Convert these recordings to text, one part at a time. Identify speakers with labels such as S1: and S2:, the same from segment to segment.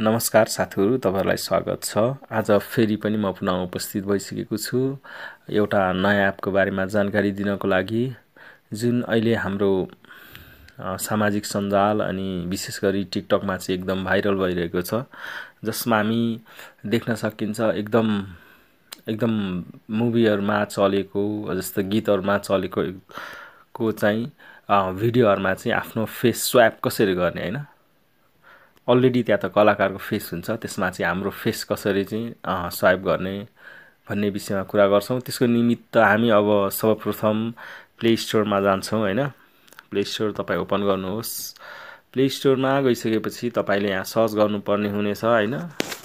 S1: नमस्कार साथीहरू तपाईँहरूलाई स्वागत छ आज फेरि पनि म पुनः उपस्थित भइसकेको छु एउटा नयाँ एपको बारेमा जानकारी दिनको लागि जुन अहिले हाम्रो सामाजिक सञ्जाल अनि विशेष गरी टिकटकमा चाहिँ एकदम भाइरल भइरहेको छ जसमा हामी देख्न सकिन्छ एकदम एकदम मुभीहरूमा चलेको जस्तो गीतहरूमा चलेको को चाहिँ भिडियोहरूमा चाहिँ आफ्नो फेस स्वाप कसरी गर्ने होइन अलरेडी त्यहाँ त कलाकारको फेस हुन्छ त्यसमा चाहिँ हाम्रो फेस कसरी चाहिँ स्वाइप गर्ने भन्ने विषयमा कुरा गर्छौँ त्यसको निमित्त हामी अब सर्वप्रथम प्ले स्टोरमा जान्छौँ होइन प्ले स्टोर तपाईँ ओपन गर्नुहोस् प्ले स्टोरमा गइसकेपछि तपाईँले यहाँ सर्च गर्नुपर्ने हुनेछ होइन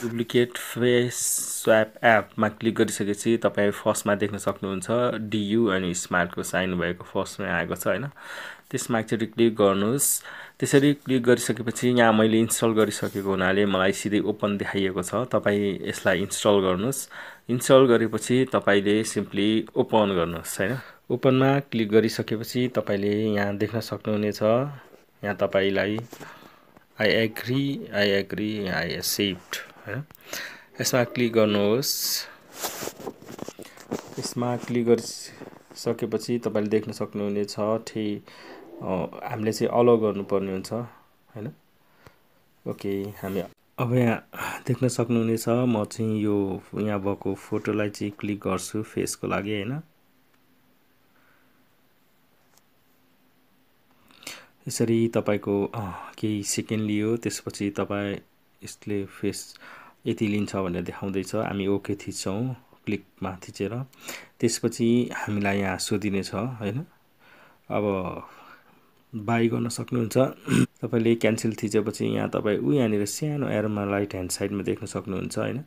S1: डुप्लिकेट फेस स्वाप एपमा क्लिक गरिसकेपछि तपाईँ फर्स्टमा देख्न सक्नुहुन्छ डियु अनि स्मार्टको साइन भएको फर्स्टमै आएको छ होइन त्यसमा एकचोटि क्लिक गर्नुहोस् त्यसरी क्लिक गरिसकेपछि यहाँ मैले इन्स्टल गरिसकेको हुनाले मलाई सिधै ओपन देखाइएको छ तपाईँ यसलाई इन्स्टल गर्नुहोस् इन्स्टल गरेपछि तपाईँले सिम्पली ओपन गर्नुहोस् होइन ओपनमा क्लिक गरिसकेपछि तपाईँले यहाँ देख्न सक्नुहुनेछ यहाँ तपाईँलाई agree agree agree agree I accept. होइन यसमा क्लिक गर्नुहोस् यसमा क्लिक गरिसकेपछि तपाईँले देख्न सक्नुहुनेछ ठे हामीले चाहिँ अलो गर्नुपर्ने हुन्छ होइन ओके हामी अब यहाँ देख्न सक्नुहुनेछ म चाहिँ यो यहाँ भएको फोटोलाई चाहिँ क्लिक गर्छु फेसको लागि होइन यसरी तपाईँको केही सेकेन्ड लियो त्यसपछि तपाईँ यसले फेस यति लिन्छ भनेर देखाउँदैछ हामी ओके थिच्छौँ क्लिकमा थिचेर त्यसपछि हामीलाई यहाँ सोधिनेछ होइन अब बाई गर्न सक्नुहुन्छ तपाईँले क्यान्सल थिचेपछि यहाँ तपाईँ ऊ यहाँनिर सानो एरोमा राइट ह्यान्ड साइडमा देख्न सक्नुहुन्छ होइन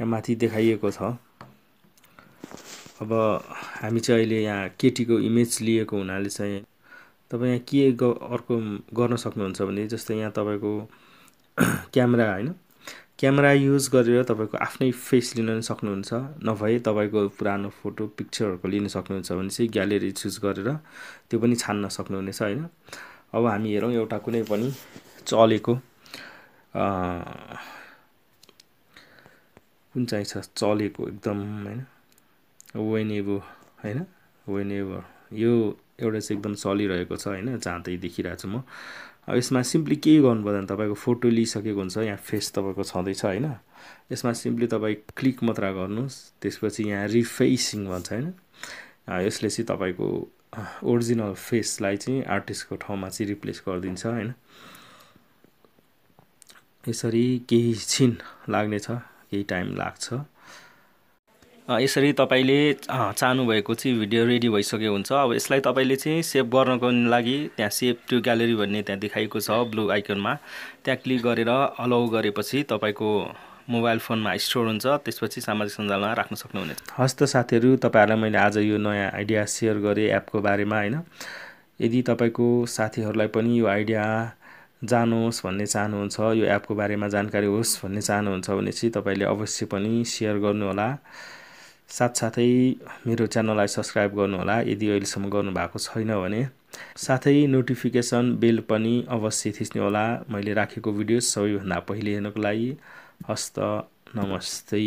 S1: यहाँ माथि देखाइएको छ अब हामी चाहिँ अहिले यहाँ केटीको इमेज लिएको हुनाले चाहिँ तपाईँ यहाँ के अर्को गर्न सक्नुहुन्छ भने जस्तै यहाँ तपाईँको क्यामेरा होइन क्यामेरा युज गरेर तपाईँको आफ्नै फेस लिन सक्नुहुन्छ नभए तपाईँको पुरानो फोटो पिक्चरहरूको लिन सक्नुहुन्छ भने चाहिँ ग्यालेरी चुज गरेर त्यो पनि छान्न सक्नुहुनेछ होइन अब हामी हेरौँ एउटा कुनै पनि चलेको कुन चाहिँ छ चलेको एकदम होइन वेन एभो होइन वेन एभर यो एउटा चाहिँ एकदम चलिरहेको छ होइन जाँदै देखिरहेको छु म अब यसमा सिम्पली के गर्नु पर्दैन तपाईँको फोटो लिइसकेको हुन्छ यहाँ फेस तपाईँको छँदैछ होइन यसमा सिम्पली तपाईँ क्लिक मात्र गर्नुहोस् त्यसपछि यहाँ रिफेसिङ भन्छ होइन यसले चाहिँ तपाईँको ओरिजिनल फेसलाई चाहिँ आर्टिस्टको ठाउँमा चाहिँ रिप्लेस गरिदिन्छ होइन यसरी केही छिन लाग्नेछ केही टाइम लाग्छ यसरी तपाईँले चाहनुभएको चाहिँ भिडियो रेडी भइसक्यो हुन्छ अब यसलाई तपाईँले चाहिँ सेभ गर्नको लागि त्यहाँ सेभ टु ग्यालेरी भन्ने त्यहाँ देखाएको छ ब्लु आइकनमा त्यहाँ क्लिक गरेर अलाउ गरेपछि तपाईँको मोबाइल फोनमा स्टोर हुन्छ त्यसपछि सामाजिक सञ्जालमा राख्न सक्नुहुनेछ हस् त साथीहरू तपाईँहरूलाई मैले आज यो नयाँ आइडिया सेयर गरेँ एपको बारेमा होइन यदि तपाईँको साथीहरूलाई पनि यो आइडिया जानुहोस् भन्ने चाहनुहुन्छ यो एपको बारेमा जानकारी होस् भन्ने चाहनुहुन्छ भने चाहिँ तपाईँले अवश्य पनि सेयर गर्नुहोला साथसाथै मेरो च्यानललाई सब्सक्राइब गर्नुहोला यदि अहिलेसम्म गर्नुभएको छैन भने साथै नोटिफिकेसन बेल पनि अवश्य थिच्नुहोला मैले राखेको भिडियो सबैभन्दा पहिले हेर्नको लागि हस्त नमस्ते